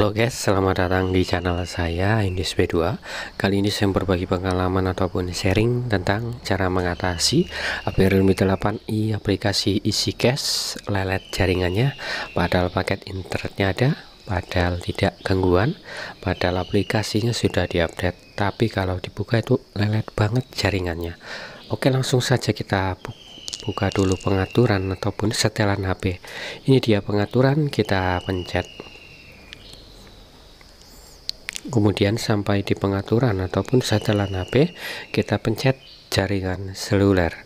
Halo guys, selamat datang di channel saya Indis B2 Kali ini saya berbagi pengalaman ataupun sharing tentang cara mengatasi Realme 8i aplikasi isi cash lelet jaringannya Padahal paket internetnya ada, padahal tidak gangguan Padahal aplikasinya sudah diupdate Tapi kalau dibuka itu lelet banget jaringannya Oke langsung saja kita buka buka dulu pengaturan ataupun setelan HP ini dia pengaturan kita pencet kemudian sampai di pengaturan ataupun setelan HP kita pencet jaringan seluler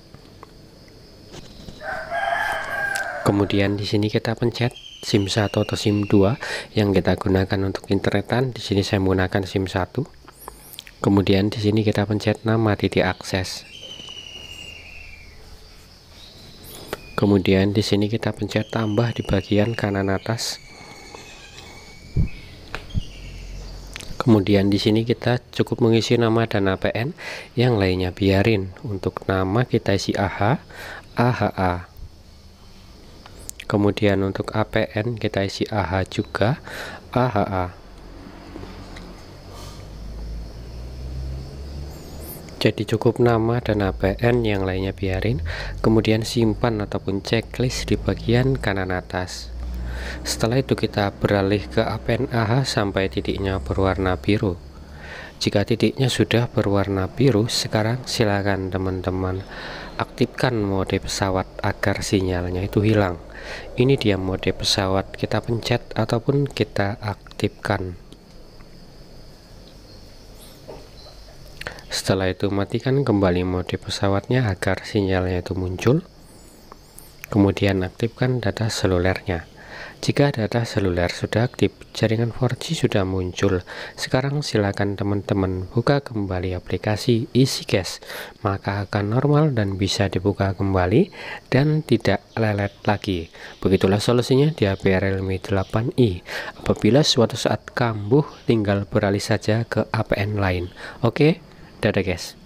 kemudian di sini kita pencet SIM 1 atau SIM 2 yang kita gunakan untuk internetan di sini saya menggunakan SIM 1 kemudian di sini kita pencet nama titik akses kemudian di sini kita pencet tambah di bagian kanan atas kemudian di sini kita cukup mengisi nama dan APN yang lainnya biarin untuk nama kita isi AH AHA kemudian untuk APN kita isi AH juga AHA jadi cukup nama dan APN yang lainnya biarin kemudian simpan ataupun checklist di bagian kanan atas setelah itu kita beralih ke APN AH sampai titiknya berwarna biru. Jika titiknya sudah berwarna biru, sekarang silakan teman-teman aktifkan mode pesawat agar sinyalnya itu hilang. Ini dia mode pesawat, kita pencet ataupun kita aktifkan. Setelah itu matikan kembali mode pesawatnya agar sinyalnya itu muncul. Kemudian aktifkan data selulernya. Jika data seluler sudah aktif, jaringan 4G sudah muncul. Sekarang silakan teman-teman buka kembali aplikasi EasyCash, maka akan normal dan bisa dibuka kembali dan tidak lelet lagi. Begitulah solusinya di HP Realme 8i. Apabila suatu saat kambuh, tinggal beralih saja ke APN lain. Oke, dadah guys.